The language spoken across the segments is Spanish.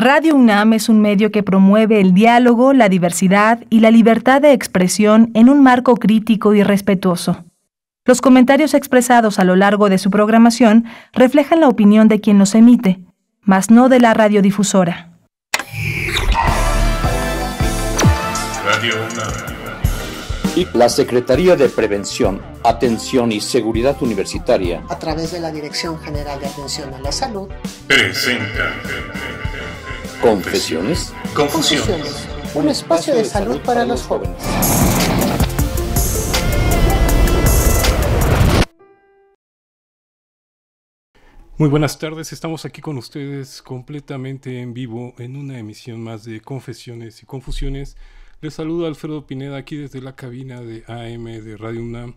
Radio UNAM es un medio que promueve el diálogo, la diversidad y la libertad de expresión en un marco crítico y respetuoso. Los comentarios expresados a lo largo de su programación reflejan la opinión de quien los emite, más no de la radiodifusora. Radio y la Secretaría de Prevención, Atención y Seguridad Universitaria, a través de la Dirección General de Atención a la Salud, presenta Confesiones. Confusiones. Un espacio de salud para los jóvenes. Muy buenas tardes, estamos aquí con ustedes completamente en vivo en una emisión más de Confesiones y Confusiones. Les saludo, Alfredo Pineda aquí desde la cabina de AM de Radio UNAM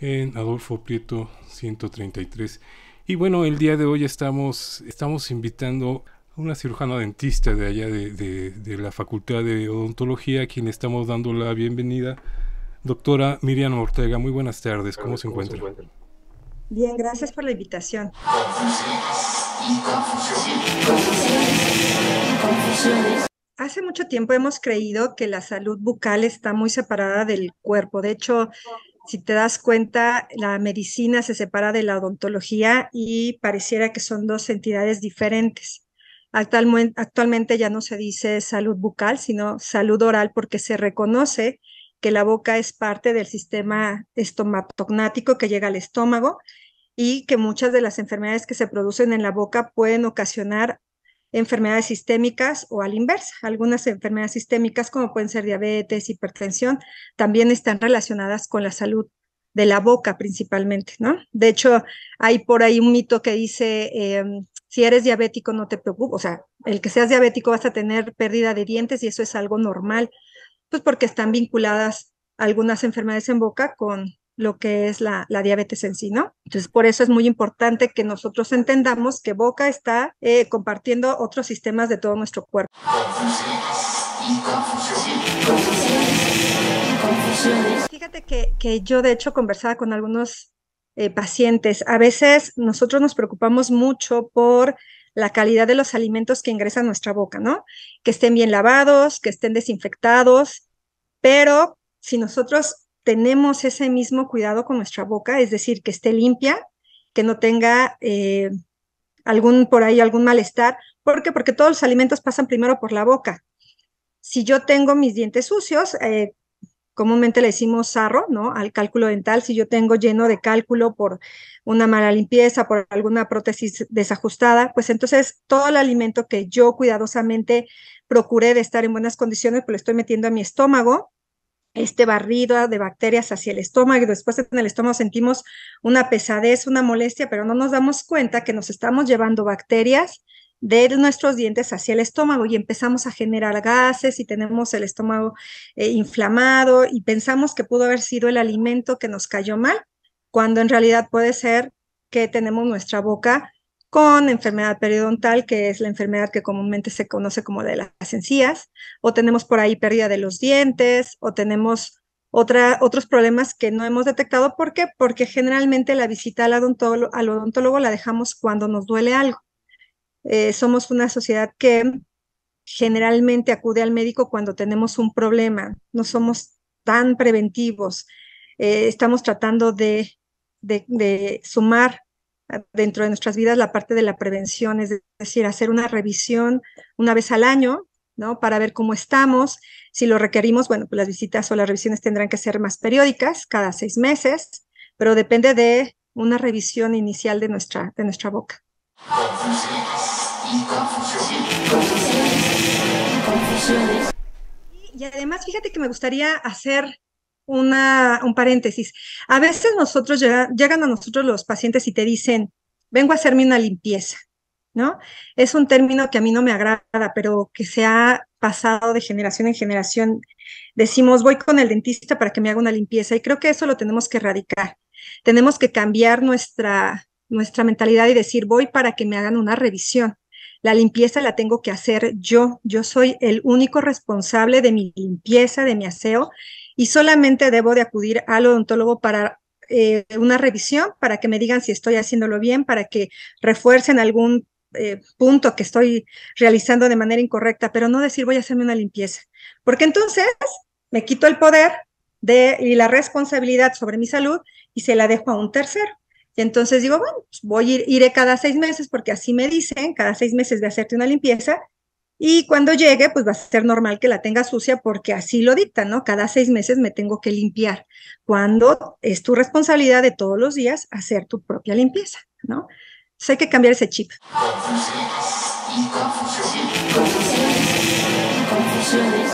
en Adolfo Prieto 133. Y bueno, el día de hoy estamos, estamos invitando una cirujana dentista de allá de, la Facultad de Odontología, a quien estamos dando la bienvenida. Doctora Miriam Ortega, muy buenas tardes, ¿cómo, se, encuentra? Bien, gracias por la invitación. Hace mucho tiempo hemos creído que la salud bucal está muy separada del cuerpo. De hecho, si te das cuenta, la medicina se separa de la odontología y pareciera que son dos entidades diferentes actualmente ya no se dice salud bucal, sino salud oral porque se reconoce que la boca es parte del sistema estomatognático que llega al estómago y que muchas de las enfermedades que se producen en la boca pueden ocasionar enfermedades sistémicas o al inverso. Algunas enfermedades sistémicas como pueden ser diabetes, hipertensión, también están relacionadas con la salud de la boca principalmente, ¿no? De hecho, hay por ahí un mito que dice, em, si eres diabético no te preocupes, o sea, el que seas diabético vas a tener pérdida de dientes y eso es algo normal, pues porque están vinculadas algunas enfermedades en boca con lo que es la, diabetes en sí, ¿no? Entonces, por eso es muy importante que nosotros entendamos que boca está eh, compartiendo otros sistemas de todo nuestro cuerpo. Fíjate que, que yo de hecho conversaba con algunos eh, pacientes. A veces nosotros nos preocupamos mucho por la calidad de los alimentos que ingresan a nuestra boca, ¿no? Que estén bien lavados, que estén desinfectados, pero si nosotros tenemos ese mismo cuidado con nuestra boca, es decir, que esté limpia, que no tenga eh, algún por ahí algún malestar, ¿por qué? Porque todos los alimentos pasan primero por la boca. Si yo tengo mis dientes sucios, eh, comúnmente le decimos sarro, ¿no? Al cálculo dental, si yo tengo lleno de cálculo por una mala limpieza, por alguna prótesis desajustada, pues entonces todo el alimento que yo cuidadosamente procuré de estar en buenas condiciones, pues lo estoy metiendo a mi estómago, este barrido de bacterias hacia el estómago y después en el estómago sentimos una pesadez, una molestia, pero no nos damos cuenta que nos estamos llevando bacterias de nuestros dientes hacia el estómago y empezamos a generar gases y tenemos el estómago eh, inflamado y pensamos que pudo haber sido el alimento que nos cayó mal, cuando en realidad puede ser que tenemos nuestra boca con enfermedad periodontal, que es la enfermedad que comúnmente se conoce como de las encías, o tenemos por ahí pérdida de los dientes, o tenemos otros problemas que no hemos detectado. ¿Por qué? Porque generalmente la visita al odontólogo, al odontólogo la dejamos cuando nos duele algo. Eh, somos una sociedad que generalmente acude al médico cuando tenemos un problema, no somos tan preventivos, eh, estamos tratando de, sumar dentro de nuestras vidas la parte de la prevención, es decir, hacer una revisión una vez al año, ¿no? Para ver cómo estamos, si lo requerimos, bueno, pues las visitas o las revisiones tendrán que ser más periódicas, cada seis meses, pero depende de una revisión inicial de nuestra, de nuestra boca y además, fíjate que me gustaría hacer una, un paréntesis. A veces nosotros llegan a nosotros los pacientes y te dicen, vengo a hacerme una limpieza, ¿no? Es un término que a mí no me agrada, pero que se ha pasado de generación en generación. Decimos, voy con el dentista para que me haga una limpieza y creo que eso lo tenemos que erradicar. Tenemos que cambiar nuestra mentalidad y decir, voy para que me hagan una revisión. La limpieza la tengo que hacer yo. Yo soy el único responsable de mi limpieza, de mi aseo, y solamente debo de acudir al odontólogo para eh, una revisión, para que me digan si estoy haciéndolo bien, para que refuercen algún eh, punto que estoy realizando de manera incorrecta, pero no decir voy a hacerme una limpieza, porque entonces me quito el poder de, y la responsabilidad sobre mi salud y se la dejo a un tercero. Y entonces digo, bueno, pues voy ir, iré cada seis meses porque así me dicen, cada seis meses de hacerte una limpieza. Y cuando llegue, pues va a ser normal que la tenga sucia porque así lo dictan, ¿no? Cada seis meses me tengo que limpiar, cuando es tu responsabilidad de todos los días hacer tu propia limpieza, ¿no? Entonces hay que cambiar ese chip.